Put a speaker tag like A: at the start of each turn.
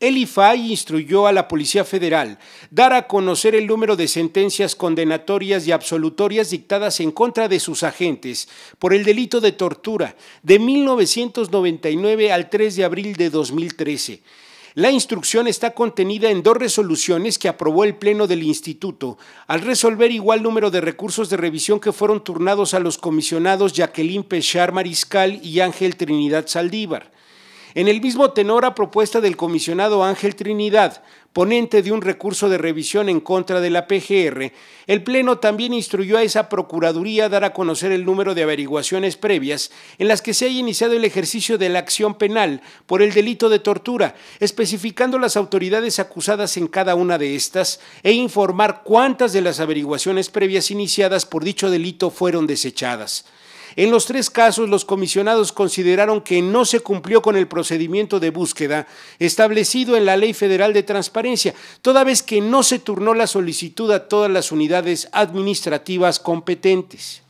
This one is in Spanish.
A: Elifay instruyó a la Policía Federal dar a conocer el número de sentencias condenatorias y absolutorias dictadas en contra de sus agentes por el delito de tortura de 1999 al 3 de abril de 2013. La instrucción está contenida en dos resoluciones que aprobó el Pleno del Instituto, al resolver igual número de recursos de revisión que fueron turnados a los comisionados Jacqueline Pechar Mariscal y Ángel Trinidad Saldívar. En el mismo tenor, a propuesta del comisionado Ángel Trinidad, ponente de un recurso de revisión en contra de la PGR, el Pleno también instruyó a esa Procuraduría dar a conocer el número de averiguaciones previas en las que se haya iniciado el ejercicio de la acción penal por el delito de tortura, especificando las autoridades acusadas en cada una de estas e informar cuántas de las averiguaciones previas iniciadas por dicho delito fueron desechadas. En los tres casos, los comisionados consideraron que no se cumplió con el procedimiento de búsqueda establecido en la Ley Federal de Transparencia, toda vez que no se turnó la solicitud a todas las unidades administrativas competentes.